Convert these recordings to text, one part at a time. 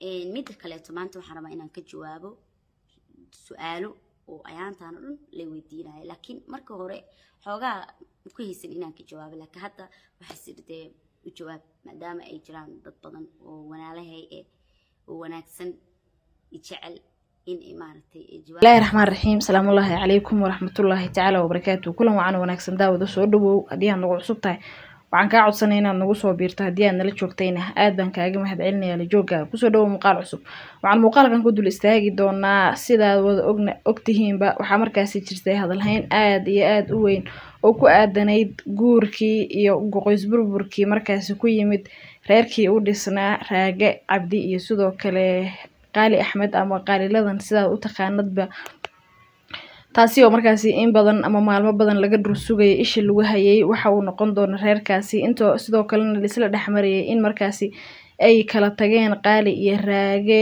midda kaleeto maanta waxaan rabaa inaan ka jawaabo su-aalo oo ayaantaan o dhan lay weydiinaya laakiin marka hore xoogaa ku haysan inaan ka jawaabo laakiin hadda waxaasiri dee u jawaab maadaama ay jiraan dad badan oo wanaalahay eh oo wanaagsan jecel eh, bismillahi raxmaan raxiim salaamullaahi calaykum waraxmatullaahi tacaala wabarakaatu kulan wacan wanaagsan daawada soo dhawow haddii aad nagu cusub tahay waxaan kaa codsanay inaad nagu soo biirto haddii aad nala joogtayna aad baan kaaga mahadcelinaya lajoogaaga kusoo dhawo muuqaal cusub waxaan muuqaalkan ku dul istaagi doonaa sidaad wada ogna ogtihiinba waxaa markaasi jirtay hadalhayn aada iyo aada u weyn oo ku aadanayd guurkii iyo goqoys burburkii markaasi ku yimid reerkii u dhisnaa raage cabdi iyo sidoo kale qaali axmed ama qaaliladan sidaad u taqaanadba taasi oo markaasi in badan ama maalmo badan laga dhur sugaya isha lagu hayay waxa uu noqon doono reerkaasi into sidoo kalena laisla dhexmarayay in markaasi ay kala tageen qaali iyo raage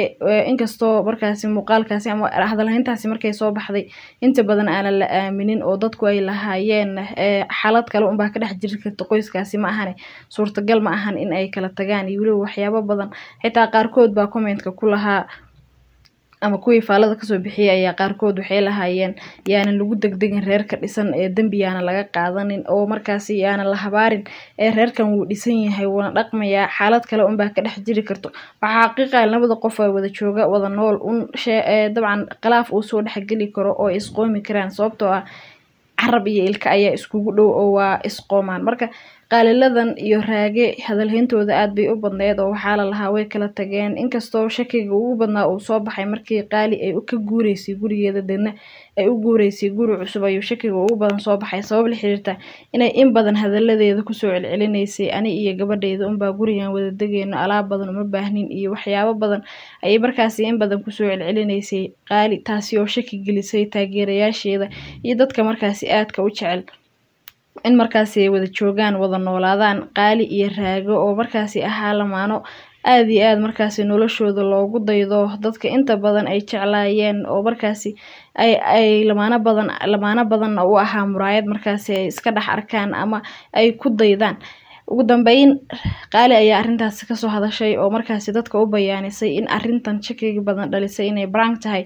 inkastoo markaasi muuqaalkaasi ama hadalhayntaasi markay soo baxday inta badan aanan la aaminin oo dadku ay lahaayeen xaalad kale unbaa ka dhex jiri karta qoyskaasi ma ahane suurtagal ma ahan in ay kala tagaan iyo weliba waxyaabo badan xitaa qaarkood baa commentka ku lahaa ama kuwii faallada kasoo bixiyay ayaa qaarkood waxay lahaayeen yaanan lagu degdegin reerka dhisan ee dembi yaana laga qaadanin oo markaasi yaanan la habaarin ee reerkan wuu dhisan yahay wuuna dhaqmayaa xaalad kale unbaa ka dhex jiri karto waxaa xaqiiqa ah labada qof ee wada jooga wada nool un eh, dabcan khilaaf uu soo dhexgeli karo oo isqoomi karaan sababtoo ah carab iyo ilka ayaa iskugu dhow oo waa isqoomaan marka qaaliladan iyo raage hadalhayntooda aad bay u badneyd oo waxaa lalahaa way kala tageen inkastoo shakiga ugu badnaa uu soo baxay markii qaali ay ka guureysay gurigeeda deedna ay u guureysay guri cusub ayuu shakiga ugu badan soo baxay sabab la xiriirta inay in badan hadaladeeda kusoo celcelinaysay ani iyo gabadheyda unbaa gurigan wada degeyno alaab badan uma baahnin iyo waxyaabo badan ayay markaasi in badan kusoo celcelinaysay qaali taasi oo shaki gelisay taageerayaasheeda iyo dadka markaasi aadka u jecel in markaasi ay wada joogaan wada noolaadaan qaali iyo raago oo markaasi ahaa lamaano aada iyo aada markaasi noloshooda loogu daydo dadka inta badan ay jeclaayeen oo markaasi ay ay lamaano badan lamaano badanna u ahaa muraayad markaasi ay iska dhex arkaan ama ay ku daydaan ugu dambeyn qaali ayaa arintaasi kasoo hadashay oo markaasi dadka u bayaanisay in arintan shakiga badan dhalisay inay brank tahay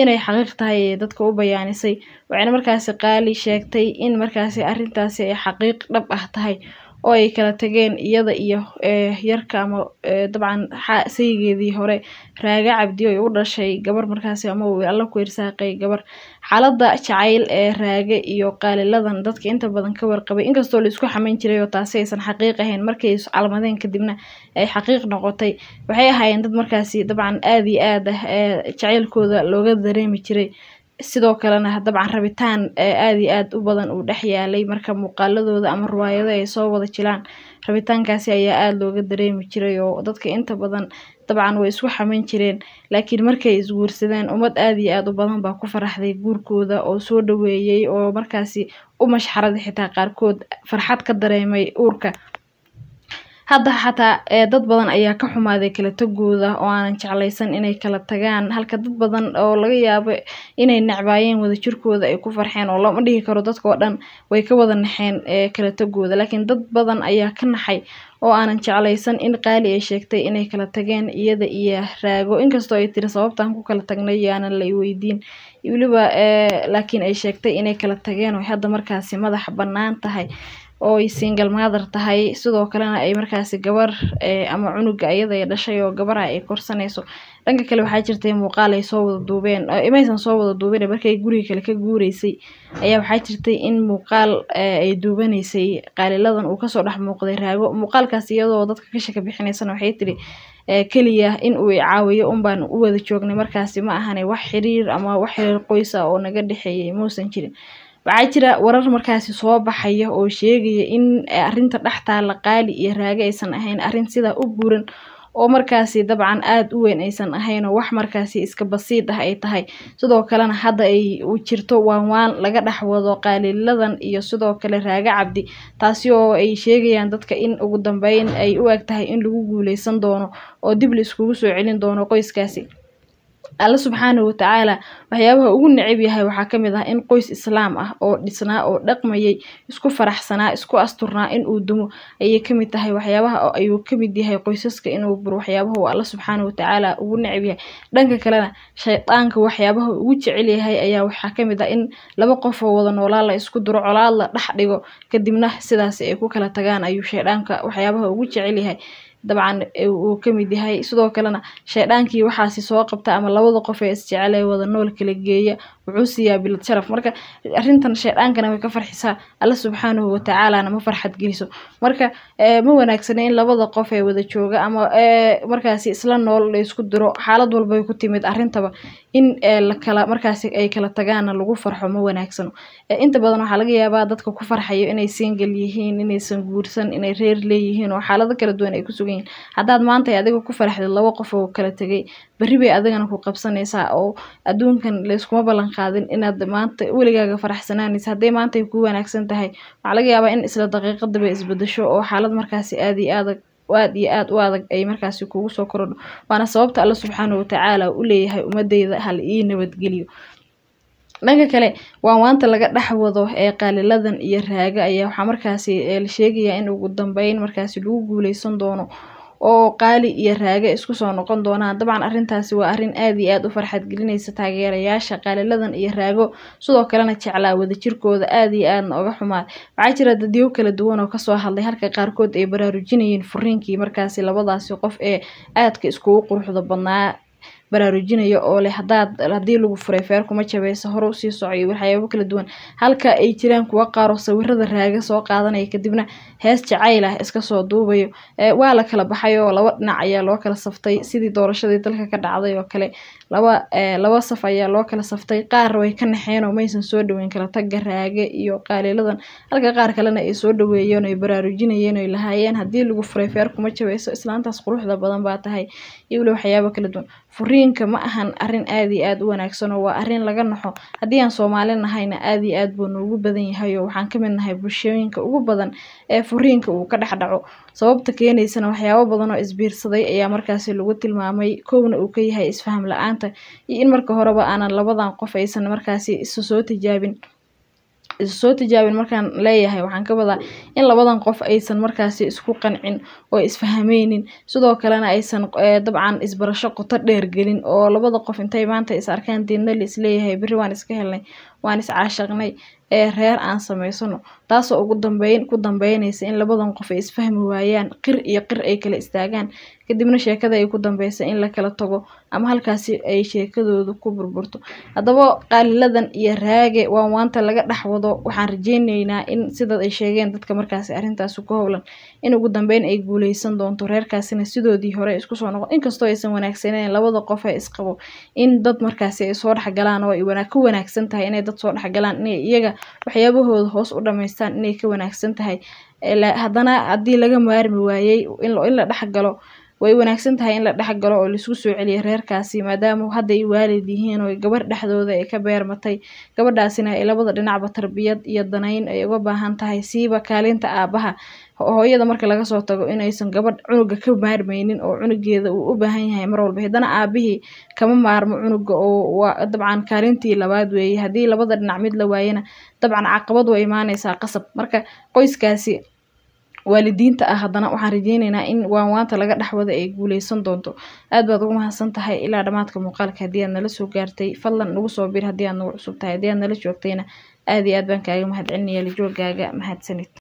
inay xaqiiq tahay ayay dadka u bayaanisay waxayna markaasi qaali sheegtay in markaasi arintaasi ay xaqiiq dhab ah tahay oo ay kala tageen iyada iyo yarka ama dabcan sayigeedii hore raaga cabdi oy u dhashay gabar markaasi ama alla ku irsaaqay gabar xaalada jacayl ee raage iyo qaaliladan dadka inta badan ka warqabay inkastoo la isku xamayn jiray oo taasi aysan xaqiiq ahayn markay iscalamadeen kadibna ay xaqiiq noqotay waxay ahaayeen dad markaasi dabcan aad iyo aada ah jacaylkooda looga dareemi jiray sidoo kalena dabcan rabitaan aad iyo aad u badan uu dhex yaalay marka muuqaaladooda ama ruwaayado ay soo wada jilaan rabitaankaasi ayaa aada looga dareemi jiray oo dadka inta badan dabcan way isku xamayn jireen laakiin markay isguursadeen ummad aada iyo aada u badan baa ku faraxday guurkooda oo soo dhaweeyey oo markaasi u mashxaraday xitaa qaarkood farxad ka dareemay uurka hadda xataa ee dad badan ayaa ka xumaaday kala tagooda oo aanan jeclaysan inay kala tagaan halka dad badan oo laga yaabo inay necbaayeen wadajirkooda ay ku farxeen oo lama dhihi karo dadkoo dhan way ka wada naxeen ee kala tagooda laakiin dad badan ayaa ka naxay oo aanan jeclaysan in qaali ay sheegtay inay kala tageen iyada iyo raago inkastoo ay tiri sababtaan ku kala tagnay yaanan la iweydiin weliba laakiin ay sheegtay inay kala tageen oo hadda markaasi madax bannaan tahay oo ay single mother tahay sidoo kalena ay markaasi gabar eh, ama cunuga iyada dhashay oo gabara ay korsanayso dhanka kale waxaa jirtay muuqaal ay soo wada duubeen eh, imaysan soo wada duubin markay guriga kale ka guureysay ayaa waxaa jirtay in muuqaal eh, ay duubanaysay qaaliladan uu kasoo dhex muuqday raago muuqaalkaas iyadoo dadka ka shaka bixinaysana waxay tiri keliya in uu icaawiyo unbaan u wada joognay markaasi ma ahane wax xiriir ama wax xiriir qoysa ah oo naga dhexeeyay muusan jirin waxaa jira warar markaasi soo baxaya oo sheegaya in eh, arinta dhex taala qaali iyo raage aysan ahayn arin sidaa u buuran oo markaasi dabcan aada u weyn aysan ahayn oo wax markaasi iska basiid ah ay tahay sidoo kalena hadda ay jirto waanwaan laga dhex wado qaaliladan iyo sidoo kale raage cabdi taasi oo ay sheegayaan dadka in ugu dambeyn ay u eg tahay in lagu guuleysan doono oo dib la iskugu soo celin doono qoyskaasi alla subxaanahu watacaala waxyaabaha ugu necab yahay waxaa ka mid ah in qoys islaam ah oo dhisnaa oo dhaqmayay isku faraxsanaa isku asturnaa inuu dumo ayay kamid tahay waxyaabaha ayuu kamid yahay qoysaska inuu buro waxyaabaha uu alla subxaanahu watacaala ugu necab yahay dhanka kalena shaydaanka waxyaabaha ugu jecel yahay ayaa waxaa kamid ah in laba qof oo wada noolaa la isku duro colaad la dhex dhigo kadibna sidaasi ay ku kala tagaan ayuu shaydaanka waxyaabaha ugu jecel yahay dabcan uu kamid yahay sidoo kalena shaydaankii waxaasi soo qabta ama labada qof ee isjecel wada nool kala geeya wuxuu siiyaa bilad sharaf marka arintan shaydaankana way ka farxisaa alla subxaanahu watacaalana ma farxad geliso marka ma wanaagsana in labada qof ee wada jooga ama markaasi isla nool la diro xaalad walbay ku timid arintaba in lakala markaasi ay kala tagaana lagu farxo ma wanaagsano inta badan waxaa laga yaabaa dadka ku farxayo inay singal yihiin inaysan guursan inay reer leeyihiin oo xaalado kala duwan ay kusugan weyn haddaad maantay adiga ku faraxdid laba qof oo kala tegay berri bay adigana ku qabsanaysaa oo adduunkan layskuma ballan qaadin inaad maanta weligaaga faraxsanaanaysa hadday maantay kuu wanaagsan tahay waxaa laga yaabaa in isla daqiiqadaba isbedesho oo xaalad markaasi aad iyo aadag aad iyo aada u adag ay markaasi kugu soo korodho waana sababta alle subxaana watacaala u leeyahay ummadeyda hal ii nabadgeliyo dhanka kale waanwaanta laga dhex wado ee qaaliladan iyo raaga ayaa waxaa markaasi la sheegayaa in ugu dambeyn markaasi lagu guuleysan doono oo qaali iyo raaga isku soo noqon doonaan dabcan arrintaasi waa arrin aad iyo aada u farxad gelinaysa taageerayaasha qaaliladan iyo raago sidoo kalena jeclaa wadajirkooda aad iyo aadna oga xumaad waxaa jira dadyow kala duwan oo kasoo hadlay halka qaarkood ay baraarujinayeen furiinkii markaasi labadaasi qof ee aadka iskugu quruxda badnaa baraarujinaya oo leh hadii lagu furay feer kuma jabayso hore usii soco iyo waxyaabo kala duwan halka ay jiraan kuwa qaar oo sawirada raaga soo qaadanaya kadibna hees jacayl ah iska soo duubayo waa la kala baxay oo laba dhinac ayaa loo kala saftay sidii doorashadii dalka ka dhacday oo kale laba laba saf ayaa loo kala saftay qaar way ka naxeen oo maysan soo dhaweyn kala tagga raage iyo qaaliiladan halka qaar kalena ay soo dhaweeyeen oy baraarujinayeen oy lahaayeen haddii lagu furay feer kuma jabayso islaantaas quruxda badan baa tahay iyo weli waxyaabo kala duwan furiin haweenka ma ahan arrin aad iyo aad u wanaagsan oo waa arin laga naxo haddii aan soomaali nahayna aad iyo aad buu noogu badan yahay oo waxaan ka mid nahay bulshooyinka ugu badan ee furiinka uu ka dhex dhaco sababta keenaysana waxyaabo badan oo isbiirsaday ayaa markaasi lagu tilmaamay kowna uu ka yahay isfaham la-aanta iyo in marka horeba aanan labadan qof aysan markaasi isu soo tijaabin isoo tijaabin markaan leeyahay waxaan ka wadaa in labadan qof aysan markaasi isku qancin oo isfahameynin sidoo kalena aysan eh, dabcan isbarasho qoto dheer gelin oo labada qof intay maanta is arkaan diidna isleeyahay berri waan iska helnay waan is caashaqnay ee reer aan samaysano taasoo ugu dambeyn ku dambeynaysa in labadan qof ay isfahmi waayaan qir iyo qir ay kala istaagaan kadibna sheekada ay ku dambeysa in la kala tago ama halkaasi ay sheekadoodu ku burburto haddaba qaaliladan iyo raage waa waanta laga dhex wado waxaan rajeyneynaa in sidaad ay sheegeen dadka markaasi arrintaasi ku howlan in ugu dambeyn ay guuleysan doonto reerkaasina sidoodii hore isku soo inkastoo aysan wanaagsaneyn labada qof ee isqabo in dad markaasi ay soo dhexgalaan oo ay ka wanaagsan tahay inay dad soo dhexgalaan inay iyaga waxyaabahooda hoos u dhameystaan inay ka wanaagsan tahay haddana haddii laga maarmi waayey in la dhex galo way wanaagsan tahay in la dhexgalo oo laisku soo celiyo reerkaasi maadaama hadday waalid yihiin oo gabarh dhexdooda ay ka beermatay gabadhaasina ay labada dhinacba tarbiyad iyo danayn ay uga baahan tahay siiba kaalinta aabaha hooyada marka laga soo tago inaysan gabadh cunuga ka maarmaynin oo cunugeeda uu u baahan yahay mar walba haddana aabihii kama maarmo cunuga oo dabcan kaalintii labaad weeye haddii labada dhinac mid la waayana dabcan caqabad way imaaneysaa qasab marka qoyskaasi waalidiinta ah haddana waxaan rajeyneynaa in waanwaanta laga dhexwada ay guuleysan doonto aad baad ugu mahadsan tahay ilaa dhammaadka muuqaalka haddii aad nala soo gaartay fadlan nagu soo bir haddii aad nagu cusub tahay haddii aad nala joogtayna aad iyo aad baan kaaga mahadcelinayaa lajoogaaga mahadsanid